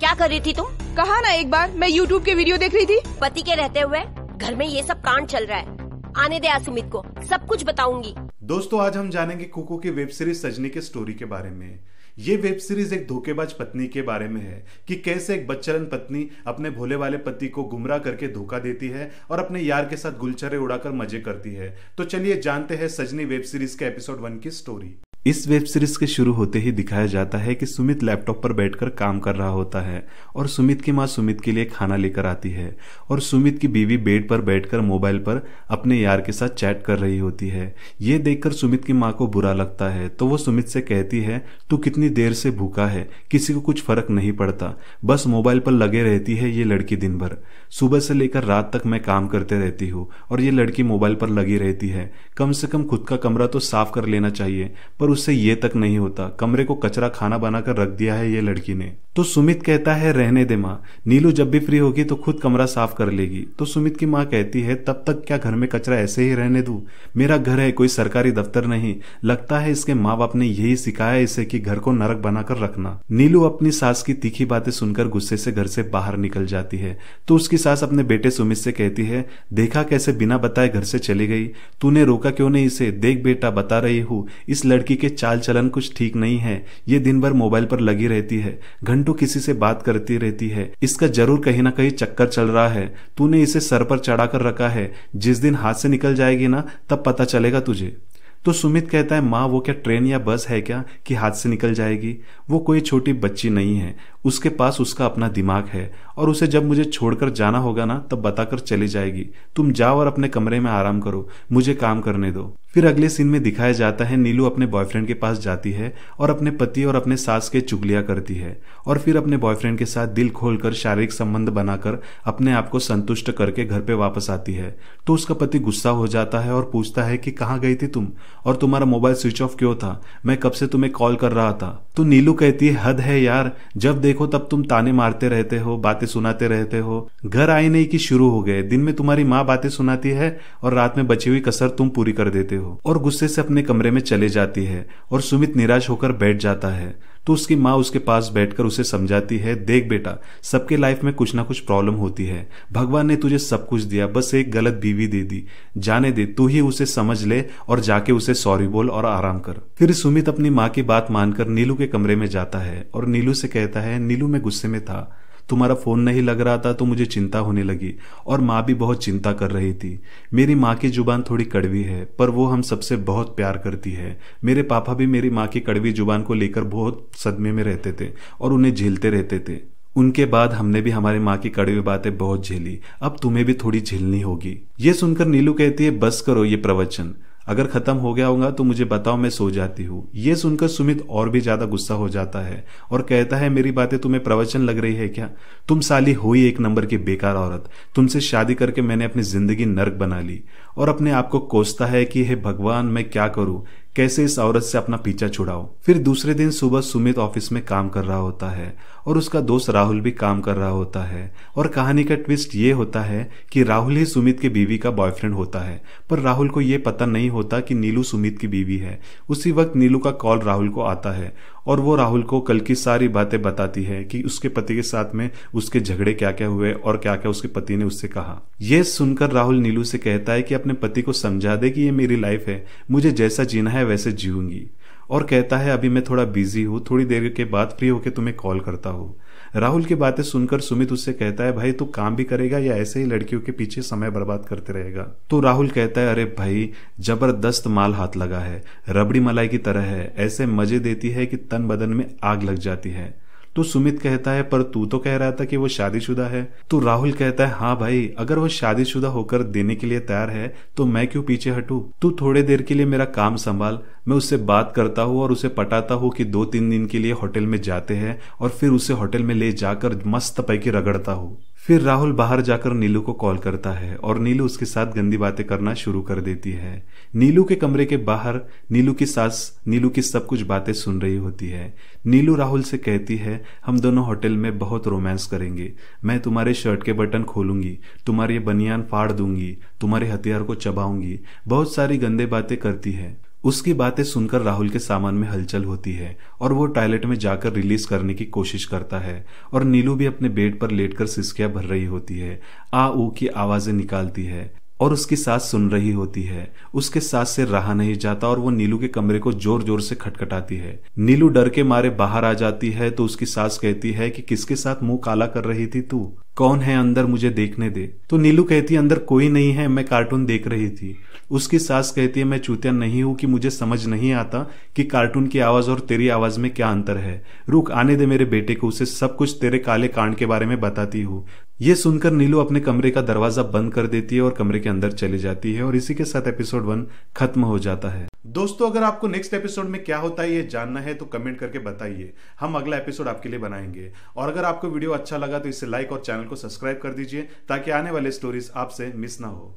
क्या कर रही थी तुम कहा ना एक बार मैं यूट्यूब के वीडियो देख रही थी पति के रहते हुए घर में ये सब कांड चल रहा है आने दे सुमित को सब कुछ बताऊंगी दोस्तों आज हम जानेंगे कुको की वेब सीरीज सजनी के स्टोरी के बारे में ये वेब सीरीज एक धोखेबाज पत्नी के बारे में है कि कैसे एक बच्चरन पत्नी अपने भोले वाले पति को गुमराह करके धोखा देती है और अपने यार के साथ गुलचरे उड़ाकर मजे करती है तो चलिए जानते हैं सजनी वेब सीरीज के एपिसोड वन की स्टोरी इस वेब सीरीज के शुरू होते ही दिखाया जाता है कि सुमित लैपटॉप पर बैठकर काम कर रहा होता है और सुमित की माँ सुमित के लिए खाना लेकर आती है और सुमित की बीवी बेड पर बैठकर मोबाइल पर अपने यार के साथ चैट कर रही होती है ये देखकर सुमित की माँ को बुरा लगता है तो वो सुमित से कहती है तू कितनी देर से भूखा है किसी को कुछ फर्क नहीं पड़ता बस मोबाइल पर लगे रहती है ये लड़की दिन भर सुबह से लेकर रात तक मैं काम करते रहती हूँ और ये लड़की मोबाइल पर लगी रहती है कम से कम खुद का कमरा तो साफ कर लेना चाहिए पर उससे ये तक नहीं होता कमरे को कचरा खाना बनाकर रख दिया है ये लड़की ने तो सुमित कहता है रहने दे माँ नीलू जब भी फ्री होगी तो खुद कमरा साफ कर लेगी तो सुमित की माँ कहती है तब तक क्या घर में कचरा ऐसे ही रहने दू मेरा घर है कोई सरकारी दफ्तर नहीं लगता है इसके माँ बाप ने यही सिखाया इसे कि घर को नरक बनाकर रखना नीलू अपनी सास की तीखी बातें सुनकर गुस्से से घर से बाहर निकल जाती है तो उसकी सास अपने बेटे सुमित से कहती है देखा कैसे बिना बताए घर से चली गई तूने रोका क्यों नहीं इसे देख बेटा बता रही हूँ इस लड़की के चाल चलन कुछ ठीक नहीं है ये दिन भर मोबाइल पर लगी रहती है घंटे घंटों किसी से बात करती रहती है इसका जरूर कहीं ना कहीं चक्कर चल रहा है तूने इसे सर पर चढ़ा कर रखा है जिस दिन हाथ से निकल जाएगी ना तब पता चलेगा तुझे तो सुमित कहता है माँ वो क्या ट्रेन या बस है क्या कि हाथ से निकल जाएगी वो कोई छोटी बच्ची नहीं है उसके पास उसका अपना दिमाग है और उसे जब मुझे छोड़कर जाना होगा ना तब बताकर चली जाएगी तुम जाओ और अपने कमरे में आराम करो मुझे काम करने दो फिर अगले सीन में दिखाया जाता है नीलू अपने बॉयफ्रेंड के पास जाती है और अपने पति और अपने सास के चुगलिया करती है और फिर अपने बॉयफ्रेंड के साथ दिल खोलकर शारीरिक संबंध बनाकर अपने आप को संतुष्ट करके घर पे वापस आती है तो उसका पति गुस्सा हो जाता है और पूछता है कि कहाँ गई थी तुम और तुम्हारा मोबाइल स्विच ऑफ क्यों था मैं कब से तुम्हें कॉल कर रहा था तो नीलू कहती है हद है यार जब देखो तब तुम ताने मारते रहते हो बातें बातें सुनाते रहते हो घर आए नहीं कि शुरू हो गए दिन में तुम्हारी माँ बातें सुनाती है और रात में बची हुई कसर तुम पूरी कर देते हो और गुस्से से अपने कमरे में चले जाती है और सुमित निराश होकर बैठ जाता है तो उसकी माँ उसके पास बैठकर उसे समझाती है देख बेटा सबके लाइफ में कुछ ना कुछ प्रॉब्लम होती है भगवान ने तुझे सब कुछ दिया बस एक गलत बीवी दे दी जाने दे तू ही उसे समझ ले और जाके उसे सॉरी बोल और आराम कर फिर सुमित अपनी माँ की बात मानकर नीलू के कमरे में जाता है और नीलू से कहता है नीलू मैं गुस्से में था तुम्हारा फ़ोन नहीं लग रहा था तो मुझे चिंता होने लगी और माँ भी बहुत चिंता कर रही थी मेरी माँ की ज़ुबान थोड़ी कड़वी है पर वो हम सबसे बहुत प्यार करती है मेरे पापा भी मेरी माँ की कड़वी ज़ुबान को लेकर बहुत सदमे में रहते थे और उन्हें झेलते रहते थे उनके बाद हमने भी हमारी माँ की कड़वी बातें बहुत झेली अब तुम्हें भी थोड़ी झेलनी होगी ये सुनकर नीलू कहती है बस करो ये प्रवचन अगर खत्म हो गया होगा तो मुझे बताओ मैं सो जाती हूँ ये सुनकर सुमित और भी ज्यादा गुस्सा हो जाता है और कहता है मेरी बातें तुम्हें प्रवचन लग रही है क्या तुम साली हो ही एक नंबर की बेकार औरत तुमसे शादी करके मैंने अपनी जिंदगी नर्क बना ली और अपने आप को कोसता है कि हे भगवान मैं क्या करूं कैसे इस औरत से अपना पीछा छुड़ाओ फिर दूसरे दिन सुबह सुमित ऑफिस में काम कर रहा होता है और उसका दोस्त राहुल भी काम कर रहा होता है और कहानी का ट्विस्ट ये होता है कि राहुल ही सुमित की बीवी का बॉयफ्रेंड होता है पर राहुल को ये पता नहीं होता कि नीलू सुमित की बीवी है उसी वक्त नीलू का कॉल राहुल को आता है और वो राहुल को कल की सारी बातें बताती है कि उसके पति के साथ में उसके झगड़े क्या क्या हुए और क्या क्या उसके पति ने उससे कहा यह सुनकर राहुल नीलू से कहता है कि अपने पति को समझा दे कि ये मेरी लाइफ है मुझे जैसा जीना है वैसे जीऊंगी और कहता है अभी मैं थोड़ा बिजी हूँ थोड़ी देर के बाद फ्री होके तुम्हें कॉल करता हूँ राहुल की बातें सुनकर सुमित उससे कहता है भाई तू काम भी करेगा या ऐसे ही लड़कियों के पीछे समय बर्बाद करते रहेगा तो राहुल कहता है अरे भाई जबरदस्त माल हाथ लगा है रबड़ी मलाई की तरह है ऐसे मजे देती है कि तन बदन में आग लग जाती है तो सुमित कहता है पर तू तो कह रहा था कि वो शादीशुदा है तो राहुल कहता है हाँ भाई अगर वो शादीशुदा होकर देने के लिए तैयार है तो मैं क्यों पीछे हटू तू थोड़े देर के लिए मेरा काम संभाल मैं उससे बात करता हूँ और उसे पटाता हूँ कि दो तीन दिन के लिए होटल में जाते हैं और फिर उसे होटल में ले जाकर मस्त पैकी रगड़ता हूँ फिर राहुल बाहर जाकर नीलू को कॉल करता है और नीलू उसके साथ गंदी बातें करना शुरू कर देती है नीलू के कमरे के बाहर नीलू की सास नीलू की सब कुछ बातें सुन रही होती है नीलू राहुल से कहती है हम दोनों होटल में बहुत रोमांस करेंगे मैं तुम्हारे शर्ट के बटन खोलूंगी तुम्हारी बनियान फाड़ दूंगी तुम्हारे हथियार को चबाऊंगी बहुत सारी गंदे बातें करती है उसकी बातें सुनकर राहुल के सामान में हलचल होती है और वो टॉयलेट में जाकर रिलीज करने की कोशिश करता है और नीलू भी अपने बेड पर लेटकर सिसकियां भर रही होती है आ ऊ की आवाजें निकालती है और उसकी सास सुन रही होती है उसके सास से रहा नहीं जाता और वो नीलू के कमरे को जोर जोर से खटखटाती है नीलू डर के मारे बाहर आ जाती है तो उसकी सास कहती है कि किसके साथ मुंह काला कर रही थी तू कौन है अंदर मुझे देखने दे तो नीलू कहती है अंदर कोई नहीं है मैं कार्टून देख रही थी उसकी सास कहती है मैं चूतिया नहीं हूं कि मुझे समझ नहीं आता कि कार्टून की आवाज और तेरी आवाज में क्या अंतर है रुक आने दे मेरे बेटे को उसे सब कुछ तेरे काले कांड के बारे में बताती हूँ ये सुनकर नीलू अपने कमरे का दरवाजा बंद कर देती है और कमरे के अंदर चली जाती है और इसी के साथ एपिसोड वन खत्म हो जाता है दोस्तों अगर आपको नेक्स्ट एपिसोड में क्या होता है ये जानना है तो कमेंट करके बताइए हम अगला एपिसोड आपके लिए बनाएंगे और अगर आपको वीडियो अच्छा लगा तो इसे लाइक और चैनल को सब्सक्राइब कर दीजिए ताकि आने वाले स्टोरीज आपसे मिस ना हो